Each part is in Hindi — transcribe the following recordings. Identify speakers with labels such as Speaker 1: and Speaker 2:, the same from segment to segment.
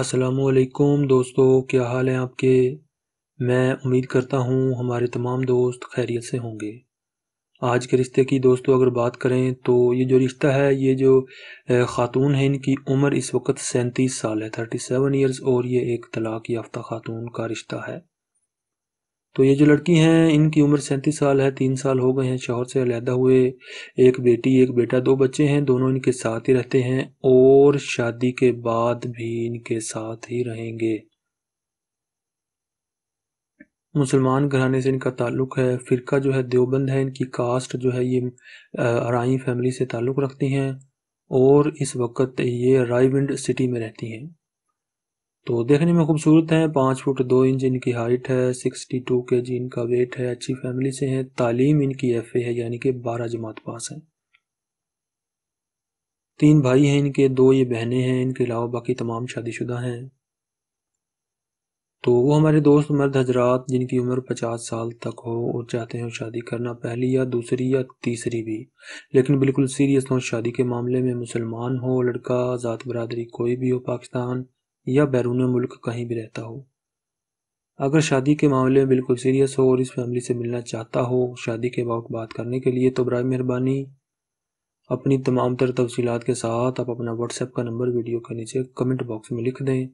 Speaker 1: असलकुम दोस्तों क्या हाल है आपके मैं उम्मीद करता हूँ हमारे तमाम दोस्त खैरियत से होंगे आज के रिश्ते की दोस्तों अगर बात करें तो ये जो रिश्ता है ये जो ख़ातून है इनकी उम्र इस वक्त सैंतीस साल है थर्टी सेवन ईयर्स और ये एक तलाक़ याफ्ता ख़ातून का रिश्ता है तो ये जो लड़की हैं इनकी उम्र सैंतीस साल है तीन साल हो गए हैं शोहर से अलहदा हुए एक बेटी एक बेटा दो बच्चे हैं दोनों इनके साथ ही रहते हैं और शादी के बाद भी इनके साथ ही रहेंगे मुसलमान घराने से इनका ताल्लुक़ है फ़िरका जो है देवबंद है इनकी कास्ट जो है ये अराई फैमिली से ताल्लुक़ रखती हैं और इस वक्त ये रायविंड सिटी में रहती हैं तो देखने में खूबसूरत हैं पाँच फुट दो इंच इनकी हाइट है सिक्सटी टू के जी इनका वेट है अच्छी फैमिली से हैं तालीम इनकी एफ ए है यानी कि बारह जमात पास हैं तीन भाई हैं इनके दो ये बहनें हैं इनके अलावा बाकी तमाम शादीशुदा हैं तो वो हमारे दोस्त मर्द हजरात जिनकी उम्र पचास साल तक हो और चाहते हैं शादी करना पहली या दूसरी या तीसरी भी लेकिन बिल्कुल सीरियस हो शादी के मामले में मुसलमान हो लड़का ज़ात बरदरी कोई भी हो पाकिस्तान या बैरून मुल्क कहीं भी रहता हो अगर शादी के मामले में बिल्कुल सीरियस हो और इस फैमिली से मिलना चाहता हो शादी के वक्त बात करने के लिए तो बर मेहरबानी अपनी तमाम तर तफसीत के साथ आप अपना व्हाट्सएप का नंबर वीडियो के नीचे कमेंट बॉक्स में लिख दें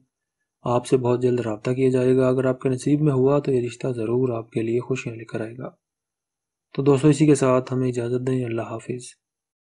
Speaker 1: आपसे बहुत जल्द रबता किया जाएगा अगर आपके नसीब में हुआ तो ये रिश्ता ज़रूर आपके लिए खुशियाँ लेकर आएगा तो दोस्तों इसी के साथ हमें इजाज़त दें अल्लाह हाफिज़